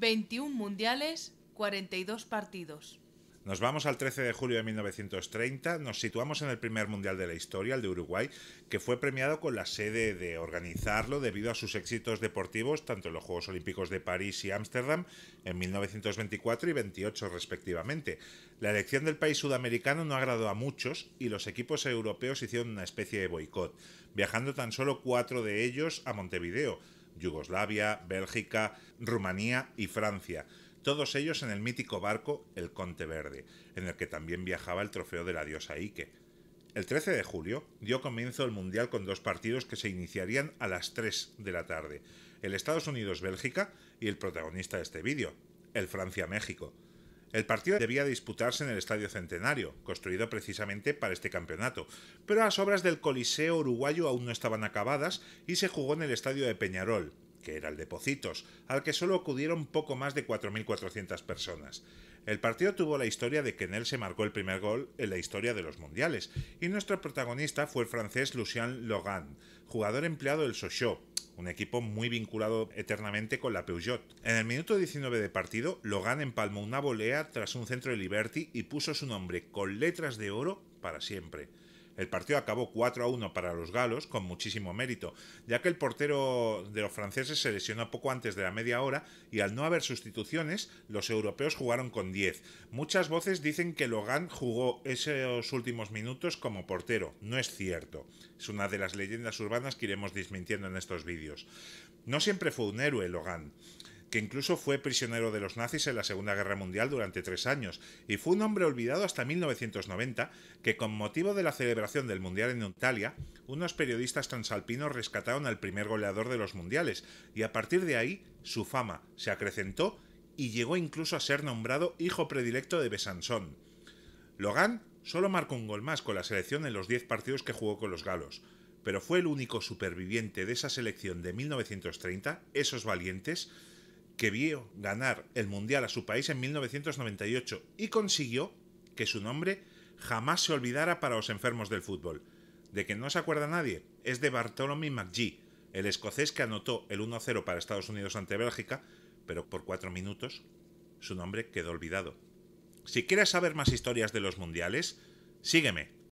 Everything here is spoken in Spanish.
21 mundiales, 42 partidos. Nos vamos al 13 de julio de 1930, nos situamos en el primer Mundial de la historia, el de Uruguay, que fue premiado con la sede de organizarlo debido a sus éxitos deportivos tanto en los Juegos Olímpicos de París y Ámsterdam en 1924 y 28 respectivamente. La elección del país sudamericano no agradó a muchos y los equipos europeos hicieron una especie de boicot, viajando tan solo cuatro de ellos a Montevideo Yugoslavia, Bélgica, Rumanía y Francia, todos ellos en el mítico barco El Conte Verde, en el que también viajaba el trofeo de la diosa Ike. El 13 de julio dio comienzo el Mundial con dos partidos que se iniciarían a las 3 de la tarde, el Estados Unidos-Bélgica y el protagonista de este vídeo, el Francia-México. El partido debía disputarse en el Estadio Centenario, construido precisamente para este campeonato, pero las obras del Coliseo uruguayo aún no estaban acabadas y se jugó en el Estadio de Peñarol, que era el de Pocitos, al que solo acudieron poco más de 4.400 personas. El partido tuvo la historia de que en él se marcó el primer gol en la historia de los mundiales, y nuestro protagonista fue el francés Lucien Logan, jugador empleado del Sochaux, un equipo muy vinculado eternamente con la Peugeot. En el minuto 19 de partido, Logan empalmó una volea tras un centro de Liberty y puso su nombre con letras de oro para siempre. El partido acabó 4 a 1 para los galos, con muchísimo mérito, ya que el portero de los franceses se lesionó poco antes de la media hora y al no haber sustituciones, los europeos jugaron con 10. Muchas voces dicen que Logan jugó esos últimos minutos como portero. No es cierto. Es una de las leyendas urbanas que iremos desmintiendo en estos vídeos. No siempre fue un héroe Logan que incluso fue prisionero de los nazis en la Segunda Guerra Mundial durante tres años, y fue un hombre olvidado hasta 1990, que con motivo de la celebración del Mundial en Italia, unos periodistas transalpinos rescataron al primer goleador de los Mundiales, y a partir de ahí su fama se acrecentó y llegó incluso a ser nombrado hijo predilecto de Besançon. Logan solo marcó un gol más con la selección en los 10 partidos que jugó con los galos, pero fue el único superviviente de esa selección de 1930, esos valientes, que vio ganar el Mundial a su país en 1998 y consiguió que su nombre jamás se olvidara para los enfermos del fútbol. De que no se acuerda nadie es de Bartholomew McGee, el escocés que anotó el 1-0 para Estados Unidos ante Bélgica, pero por cuatro minutos su nombre quedó olvidado. Si quieres saber más historias de los mundiales, sígueme